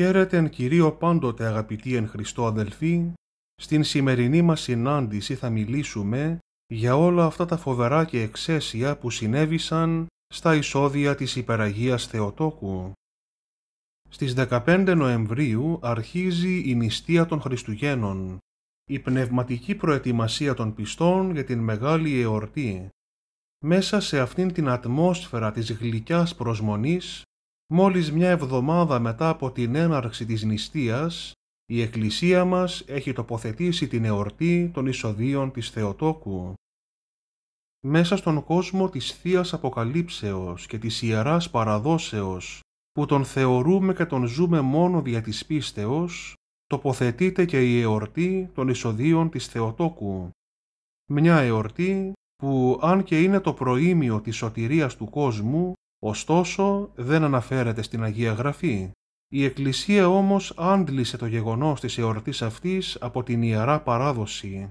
Χαίρετεν Κυρίο πάντοτε αγαπητοί εν Χριστώ αδελφοί, στην σημερινή μας συνάντηση θα μιλήσουμε για όλα αυτά τα φοβερά και εξαίσια που συνέβησαν στα εισόδια της Υπεραγίας Θεοτόκου. Στις 15 Νοεμβρίου αρχίζει η νηστεία των Χριστουγέννων, η πνευματική προετοιμασία των πιστών για την Μεγάλη Εορτή. Μέσα σε αυτήν την ατμόσφαιρα της γλυκιάς προσμονής Μόλις μια εβδομάδα μετά από την έναρξη της νηστείας, η Εκκλησία μας έχει τοποθετήσει την εορτή των εισοδίων της Θεοτόκου. Μέσα στον κόσμο της θείας Αποκαλύψεως και της Ιεράς Παραδόσεως, που τον θεωρούμε και τον ζούμε μόνο δια της πίστεως, τοποθετείται και η εορτή των εισοδίων της Θεοτόκου. Μια εορτή που αν και είναι το προήμιο της σωτηρίας του κόσμου, Ωστόσο δεν αναφέρεται στην Αγία Γραφή. Η Εκκλησία όμως άντλησε το γεγονός της εορτής αυτής από την Ιερά Παράδοση.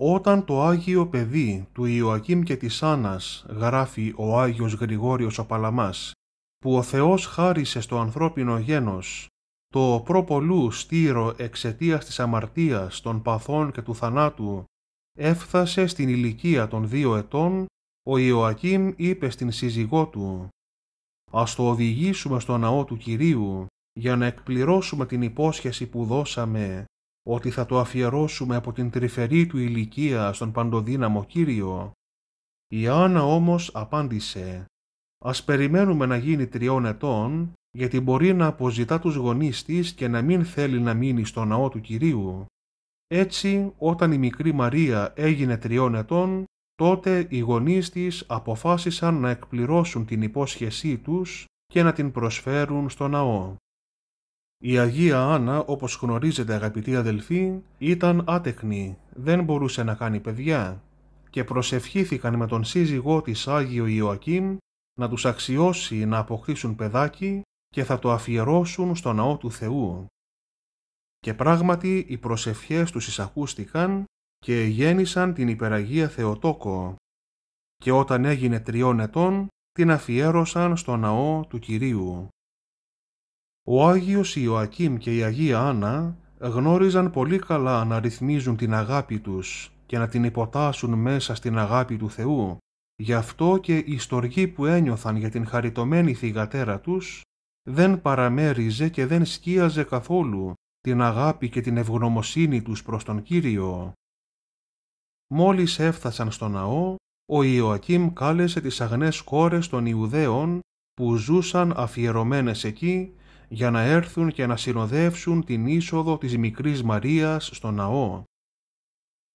Όταν το Άγιο Παιδί του Ιωακήμ και της Άννας γράφει ο Άγιος Γρηγόριος ο Παλαμάς, που ο Θεός χάρισε στο ανθρώπινο γένος, το προπολού στήρο εξαιτίας της αμαρτίας των παθών και του θανάτου, έφτασε στην ηλικία των δύο ετών ο Ιωακήμ είπε στην σύζυγό του «Ας το οδηγήσουμε στο ναό του Κυρίου για να εκπληρώσουμε την υπόσχεση που δώσαμε ότι θα το αφιερώσουμε από την τρυφερή του ηλικία στον παντοδύναμο Κύριο». Η Άννα όμως απάντησε «Ας περιμένουμε να γίνει τριών ετών γιατί μπορεί να αποζητά τους γονείς της και να μην θέλει να μείνει στο ναό του Κυρίου». Έτσι, όταν η μικρή Μαρία έγινε τριών ετών, Τότε οι γονείς της αποφάσισαν να εκπληρώσουν την υπόσχεσή τους και να την προσφέρουν στο ναό. Η Αγία Άννα, όπως γνωρίζετε αγαπητοί αδελφοί, ήταν άτεκνη, δεν μπορούσε να κάνει παιδιά και προσευχήθηκαν με τον σύζυγό της Άγιο Ιωακήμ να τους αξιώσει να αποκτήσουν παιδάκι και θα το αφιερώσουν στο ναό του Θεού. Και πράγματι οι προσευχές τους εισακούστηκαν και γέννησαν την υπεραγία Θεοτόκο και όταν έγινε τριών ετών την αφιέρωσαν στο ναό του Κυρίου. Ο Άγιος Ιωακήμ και η Αγία Άννα γνώριζαν πολύ καλά να ρυθμίζουν την αγάπη τους και να την υποτάσσουν μέσα στην αγάπη του Θεού, γι' αυτό και η στοργή που ένιωθαν για την χαριτωμένη θυγατέρα τους δεν παραμέριζε και δεν σκίαζε καθόλου την αγάπη και την ευγνωμοσύνη τους προς τον Κύριο. Μόλις έφτασαν στο ναό, ο Ιωακήμ κάλεσε τις αγνές κόρες των Ιουδαίων που ζούσαν αφιερωμένες εκεί για να έρθουν και να συνοδεύσουν την είσοδο της μικρής Μαρίας στο ναό.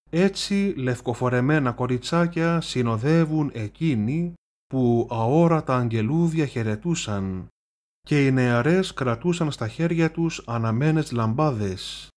Έτσι λευκοφορεμένα κοριτσάκια συνοδεύουν εκείνοι που αόρατα αγγελούδια χαιρετούσαν και οι νεαρές κρατούσαν στα χέρια τους αναμένες λαμπάδες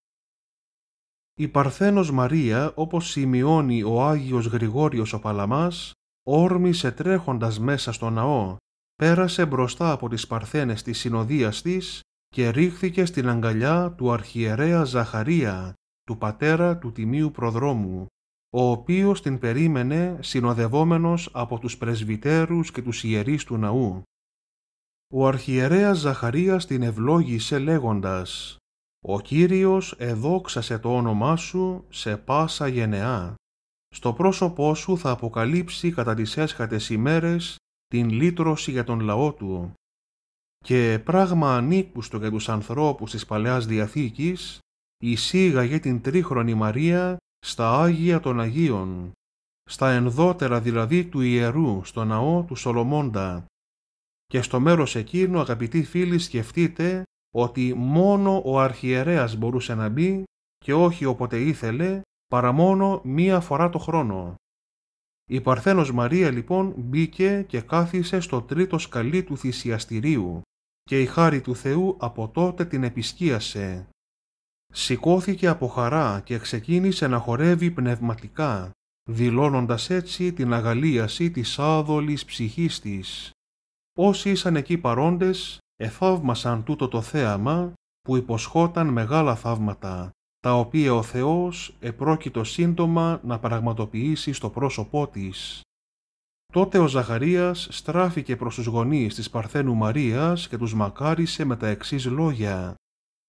η Παρθένος Μαρία, όπως σημειώνει ο Άγιος Γρηγόριος ο Παλαμάς, όρμησε τρέχοντας μέσα στο ναό, πέρασε μπροστά από τις παρθένες της συνοδείας της και ρίχθηκε στην αγκαλιά του αρχιερέα Ζαχαρία, του πατέρα του Τιμίου Προδρόμου, ο οποίος την περίμενε συνοδευόμενος από τους πρεσβυτέρους και τους ιερείς του ναού. Ο αρχιερέας Ζαχαρίας την ευλόγησε λέγοντας ο Κύριος εδόξασε το όνομά σου σε πάσα γενεά. Στο πρόσωπό σου θα αποκαλύψει κατά τις έσχατες ημέρες την λύτρωση για τον λαό του. Και πράγμα ανήκουστο για τους ανθρώπους της Παλαιάς Διαθήκης, εισήγαγε την τρίχρονη Μαρία στα Άγια των Αγίων, στα ενδότερα δηλαδή του Ιερού στο ναό του Σολομώντα. Και στο μέρος εκείνο αγαπητοί φίλοι σκεφτείτε ότι μόνο ο αρχιερέας μπορούσε να μπει και όχι όποτε ήθελε, παρά μόνο μία φορά το χρόνο. Η Παρθένος Μαρία λοιπόν μπήκε και κάθισε στο τρίτο σκαλί του θυσιαστηρίου και η χάρη του Θεού από τότε την επισκίασε. Σηκώθηκε από χαρά και ξεκίνησε να χορεύει πνευματικά, δηλώνοντας έτσι την αγαλίαση της άδολης ψυχής της. Όσοι ήσαν εκεί παρόντες εθαύμασαν τούτο το θέαμα που υποσχόταν μεγάλα θαύματα, τα οποία ο Θεός επρόκειτο σύντομα να πραγματοποιήσει στο πρόσωπό της. Τότε ο Ζαχαρίας στράφηκε προς τους γονείς της Παρθένου Μαρίας και τους μακάρισε με τα εξής λόγια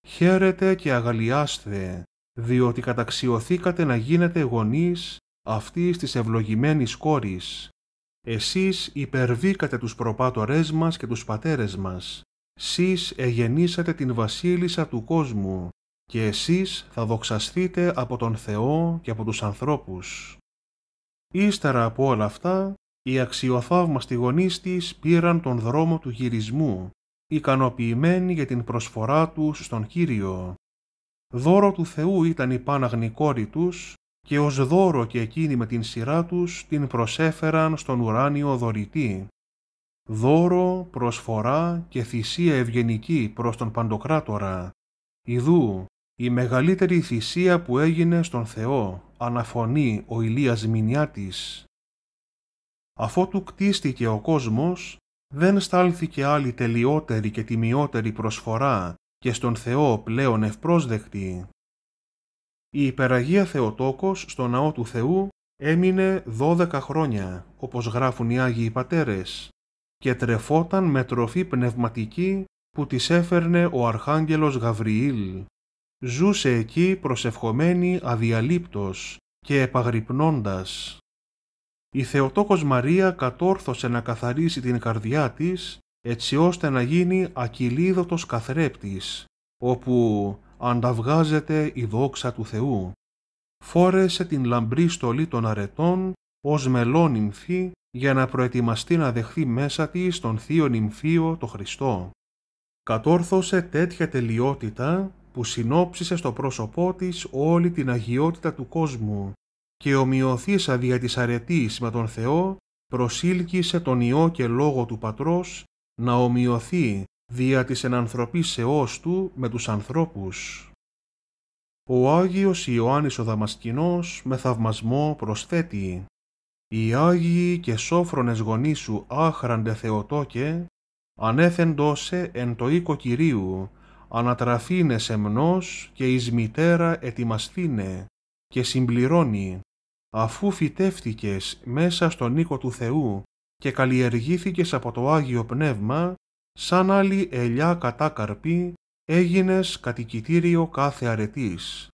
«Χαίρετε και αγαλιάστε, διότι καταξιωθήκατε να γίνετε γονείς αυτής της ευλογημένης κόρης. Εσείς υπερβήκατε τους προπάτορές μας και τους πατέρες μας «Σεις εγενήσατε την βασίλισσα του κόσμου και εσείς θα δοξαστείτε από τον Θεό και από τους ανθρώπους». Ύστερα από όλα αυτά, οι αξιοθαύμαστοι γονείς της πήραν τον δρόμο του γυρισμού, ικανοποιημένοι για την προσφορά τους στον Κύριο. Δώρο του Θεού ήταν η Πάναγνη κόρη τους και ως δώρο και εκείνη με την σειρά τους την προσέφεραν στον ουράνιο δωρητή δώρο, προσφορά και θυσία ευγενική προς τον Παντοκράτορα. Ιδού, η μεγαλύτερη θυσία που έγινε στον Θεό, αναφωνεί ο Ηλίας Μηνιάτης. Αφότου κτίστηκε ο κόσμος, δεν στάλθηκε άλλη τελειότερη και τιμιότερη προσφορά και στον Θεό πλέον ευπρόσδεκτη. Η υπεραγία Θεοτόκος στο ναό του Θεού έμεινε δώδεκα χρόνια, όπως γράφουν οι Άγιοι Πατέρες, και τρεφόταν με τροφή πνευματική που της έφερνε ο Αρχάγγελος Γαβριήλ. Ζούσε εκεί προσευχομένη αδιαλείπτος και επαγρυπνώντας. Η Θεοτόκος Μαρία κατόρθωσε να καθαρίσει την καρδιά της έτσι ώστε να γίνει ακυλίδωτος καθρέπτης, όπου ανταβγάζεται η δόξα του Θεού. Φόρεσε την λαμπρή στολή των αρετών ως μελόνυμφη για να προετοιμαστεί να δεχθεί μέσα της τον Θείο Νυμφίο το Χριστό. Κατόρθωσε τέτοια τελειότητα που συνόψισε στο πρόσωπό της όλη την αγιότητα του κόσμου και ομοιωθήσα δια της αρετής με τον Θεό προσήλκησε τον Υιό και Λόγο του Πατρός να ομοιωθεί δια της ενανθρωπής του με τους ανθρώπους. Ο Άγιος Ιωάννης ο Δαμασκηνός με θαυμασμό προσθέτει οι Άγιοι και σόφρονες γονείς σου άχραντε Θεοτόκε, ανέθεν τόσε εν το οίκο Κυρίου, ανατραφήνε σεμνός και εις μητέρα ετοιμαστήνε και συμπληρώνει, αφού φυτεύτηκες μέσα στον οίκο του Θεού και καλλιεργήθηκες από το Άγιο Πνεύμα, σαν άλλη ελιά κατά κατάκαρπη, έγινες κατοικητήριο κάθε αρετής.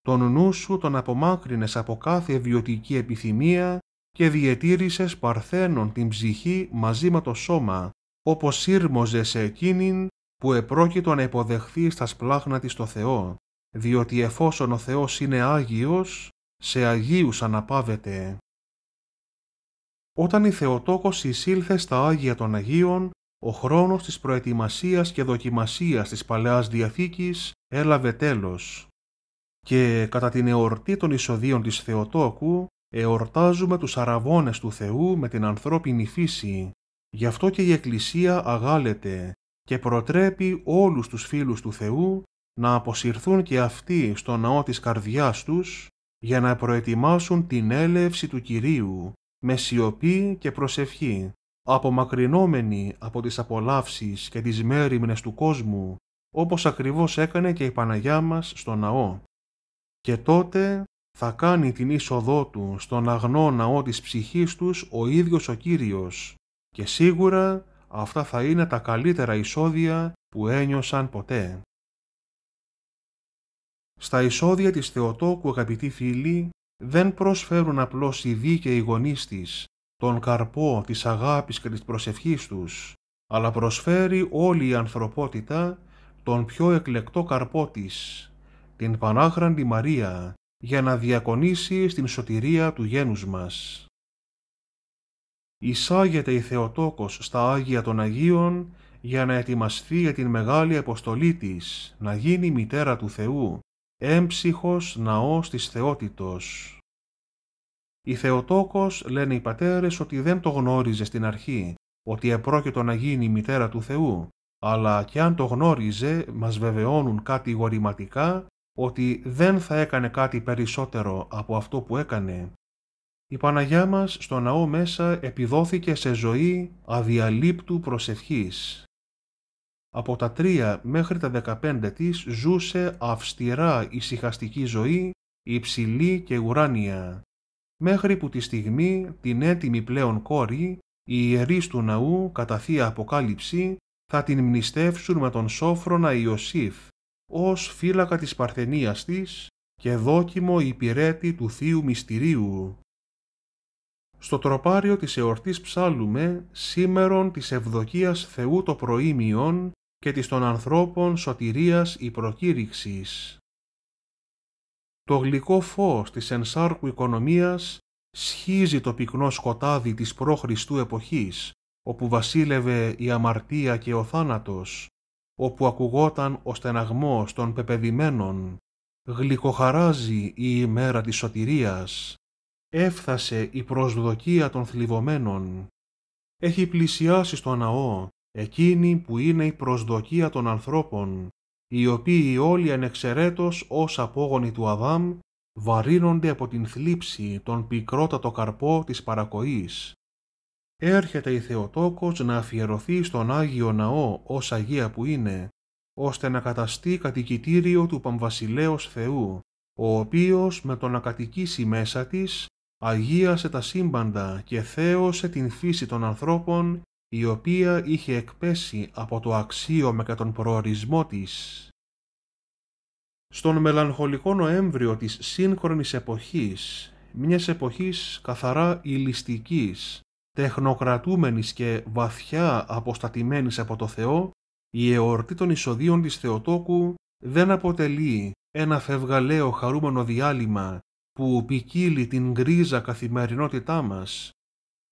Τον νου σου τον απομάκρυνες από κάθε βιωτική επιθυμία και διετήρησε παρθένων την ψυχή μαζί με το σώμα, όπως σύρμοζες σε εκείνην που επρόκειτο να υποδεχθεί στα σπλάχνα της το Θεό, διότι εφόσον ο Θεός είναι Άγιος, σε Αγίους αναπάβεται. Όταν η Θεοτόκος εισήλθε στα Άγια των Αγίων, ο χρόνος της προετοιμασίας και δοκιμασίας της Παλαιάς Διαθήκης έλαβε τέλος. Και κατά την εορτή των εισοδίων της Θεοτόκου, εορτάζουμε τους αραβώνες του Θεού με την ανθρώπινη φύση. Γι' αυτό και η Εκκλησία αγάλεται και προτρέπει όλους τους φίλους του Θεού να αποσυρθούν και αυτοί στο ναό της καρδιάς τους για να προετοιμάσουν την έλευση του Κυρίου με σιωπή και προσευχή, απομακρυνόμενοι από τις απολαύσεις και τις μέρημνες του κόσμου, όπως ακριβώς έκανε και η Παναγιά μας στο ναό. Και τότε θα κάνει την είσοδό του στον αγνό ναό της ψυχής τους ο ίδιος ο Κύριος και σίγουρα αυτά θα είναι τα καλύτερα εισόδια που ένιωσαν ποτέ. Στα εισόδια της Θεοτόκου, αγαπητοί φίλοι, δεν προσφέρουν απλώς οι δίκαιοι γονείς της, τον καρπό της αγάπης και της προσευχής τους, αλλά προσφέρει όλη η ανθρωπότητα τον πιο εκλεκτό καρπό της, την Πανάχραντη Μαρία, για να διακονήσει στην σωτηρία του γένους μας. Εισάγεται η Θεοτόκος στα Άγια των Αγίων για να ετοιμαστεί για την μεγάλη αποστολή της, να γίνει μητέρα του Θεού, έμψυχος ναός της θεότητος. Η Θεοτόκος λένε οι πατέρες ότι δεν το γνώριζε στην αρχή, ότι επρόκειτο να γίνει μητέρα του Θεού, αλλά κι αν το γνώριζε μας βεβαιώνουν κατηγορηματικά ότι δεν θα έκανε κάτι περισσότερο από αυτό που έκανε, η Παναγιά μας στο ναό μέσα επιδόθηκε σε ζωή αδιαλείπτου προσευχής. Από τα τρία μέχρι τα δεκαπέντε της ζούσε αυστηρά ησυχαστική ζωή, υψηλή και ουράνια, μέχρι που τη στιγμή την έτοιμη πλέον κόρη, οι ιερείς του ναού κατά θεία αποκάλυψη, θα την μνηστεύσουν με τον σόφρονα Ιωσήφ, ως φύλακα της παρθενίας της και δόκιμο υπηρέτη του Θείου Μυστηρίου. Στο τροπάριο της εορτής ψάλουμε σήμερον της ευδοκίας Θεού το προήμιον και της των ανθρώπων σωτηρίας η προκήρυξης. Το γλυκό φως της ενσάρκου οικονομίας σχίζει το πυκνό σκοτάδι της προχριστού εποχής, όπου βασίλευε η αμαρτία και ο θάνατος, όπου ακουγόταν ο στεναγμός των πεπεδημένων, γλυκοχαράζει η ημέρα της σωτηρίας, έφθασε η προσδοκία των θλιβωμένων. Έχει πλησιάσει στο ναό εκείνη που είναι η προσδοκία των ανθρώπων, οι οποίοι όλοι ανεξαιρέτως ως απόγονοι του Αδάμ βαρύνονται από την θλίψη τον πικρότατο καρπό της παρακοής έρχεται η Θεοτόκος να αφιερωθεί στον Άγιο Ναό ως Αγία που είναι, ώστε να καταστεί κατοικητήριο του Παμβασιλέως Θεού, ο οποίος με το να μέσα της, αγίασε τα σύμπαντα και θέωσε την φύση των ανθρώπων, η οποία είχε εκπέσει από το αξίωμα και τον προορισμό της. Στον μελαγχολικό Νοέμβριο της σύγχρονης εποχής, μιας εποχής καθαρά ηλιστικής, τεχνοκρατούμενης και βαθιά αποστατημένης από το Θεό, η εορτή των εισοδίων της Θεοτόκου δεν αποτελεί ένα φευγαλαίο χαρούμενο διάλειμμα που ποικίλει την γκρίζα καθημερινότητά μας,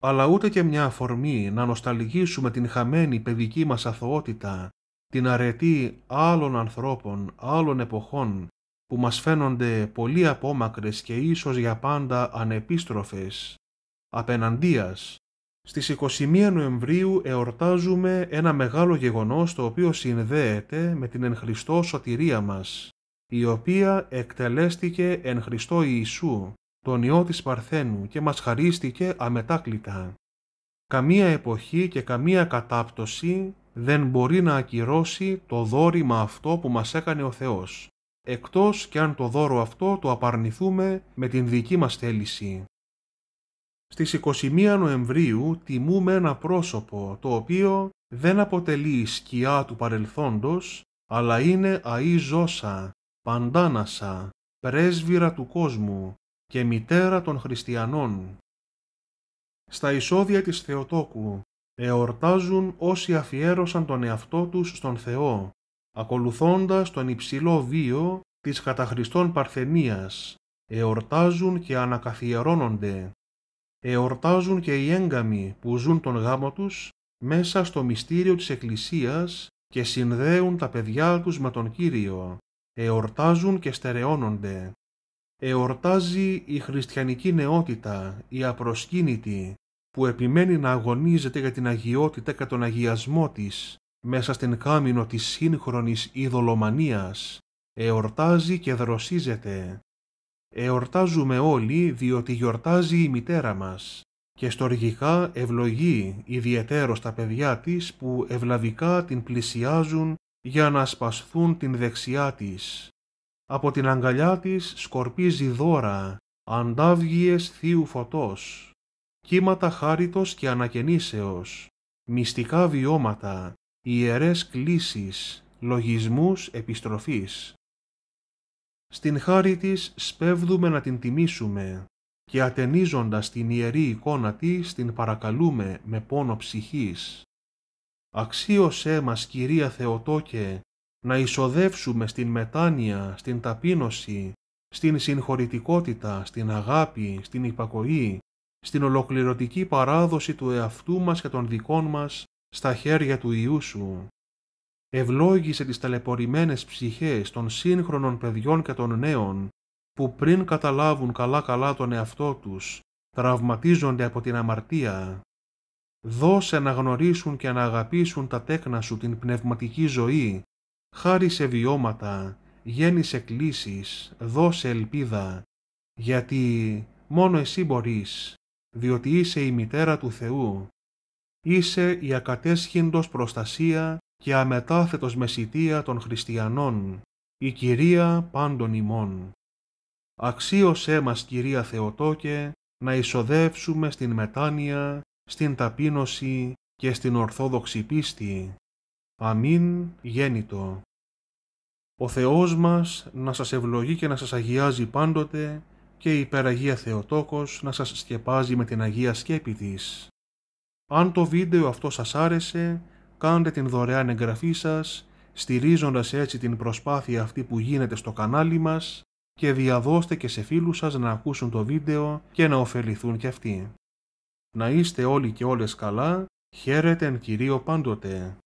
αλλά ούτε και μια αφορμή να νοσταλγήσουμε την χαμένη παιδική μας αθωότητα, την αρετή άλλων ανθρώπων, άλλων εποχών, που μας φαίνονται πολύ απόμακρες και ίσως για πάντα ανεπίστροφες, απέναντίας στις 21 Νοεμβρίου εορτάζουμε ένα μεγάλο γεγονός το οποίο συνδέεται με την εν Χριστώ σωτηρία μας, η οποία εκτελέστηκε εν Χριστώ Ιησού, τον Υιό της Παρθένου και μας χαρίστηκε αμετάκλητα. Καμία εποχή και καμία κατάπτωση δεν μπορεί να ακυρώσει το δόρημα αυτό που μας έκανε ο Θεός, εκτός και αν το δώρο αυτό το απαρνηθούμε με την δική μας θέληση. Στις 21 Νοεμβρίου τιμούμε ένα πρόσωπο το οποίο δεν αποτελεί σκιά του παρελθόντος, αλλά είναι αή ζώσα, παντάνασα, πρέσβυρα του κόσμου και μητέρα των χριστιανών. Στα εισόδια της Θεοτόκου εορτάζουν όσοι αφιέρωσαν τον εαυτό τους στον Θεό, ακολουθώντας τον υψηλό βίο της καταχριστών Παρθενίας, εορτάζουν και ανακαθιερώνονται εορτάζουν και οι έγκαμοι που ζουν τον γάμο τους μέσα στο μυστήριο της Εκκλησίας και συνδέουν τα παιδιά τους με τον Κύριο, εορτάζουν και στερεώνονται. Εορτάζει η χριστιανική νεότητα, η απροσκύνητη, που επιμένει να αγωνίζεται για την αγιότητα και τον αγιασμό της μέσα στην κάμινο της σύγχρονης ειδωλομανίας, εορτάζει και δροσίζεται. Εορτάζουμε όλοι διότι γιορτάζει η μητέρα μας και στοργικά ευλογεί ιδιαίτερος τα παιδιά της που ευλαβικά την πλησιάζουν για να σπασθούν την δεξιά της. Από την αγκαλιά της σκορπίζει δώρα, αντάβγιες θείου φωτός, κύματα χάριτος και ανακαινήσεως, μυστικά βιώματα, ιερές κλήσεις, λογισμούς επιστροφής στην χάρη της σπέβδουμε να την τιμήσουμε και ατενίζοντας την ιερή εικόνα της την παρακαλούμε με πόνο ψυχής. Αξίωσέ μας Κυρία Θεοτόκε να εισοδεύσουμε στην μετάνοια, στην ταπείνωση, στην συγχωρητικότητα, στην αγάπη, στην υπακοή, στην ολοκληρωτική παράδοση του εαυτού μας και των δικών μας στα χέρια του Ιού Σου ευλόγησε τις ταλαιπωρημένες ψυχές των σύγχρονων παιδιών και των νέων, που πριν καταλάβουν καλά-καλά τον εαυτό τους, τραυματίζονται από την αμαρτία. Δώσε να γνωρίσουν και να αγαπήσουν τα τέκνα σου την πνευματική ζωή, χάρισε βιώματα, γέννησε κλήσεις, δώσε ελπίδα, γιατί μόνο εσύ μπορείς, διότι είσαι η μητέρα του Θεού. Είσαι η ακατέσχυντος προστασία και αμετάθετος μεσητεία των χριστιανών, η Κυρία πάντων ημών. Αξίωσέ μας, Κυρία Θεοτόκε, να εισοδεύσουμε στην μετάνοια, στην ταπείνωση και στην ορθόδοξη πίστη. Αμήν γέννητο. Ο Θεός μας να σας ευλογεί και να σας αγιάζει πάντοτε και η Υπεραγία Θεοτόκος να σας σκεπάζει με την Αγία Σκέπη της. Αν το βίντεο αυτό σας άρεσε, κάντε την δωρεάν εγγραφή σας, στηρίζοντας έτσι την προσπάθεια αυτή που γίνεται στο κανάλι μας και διαδώστε και σε φίλους σας να ακούσουν το βίντεο και να ωφεληθούν κι αυτοί. Να είστε όλοι και όλες καλά, χαίρετε εν Κυρίω πάντοτε.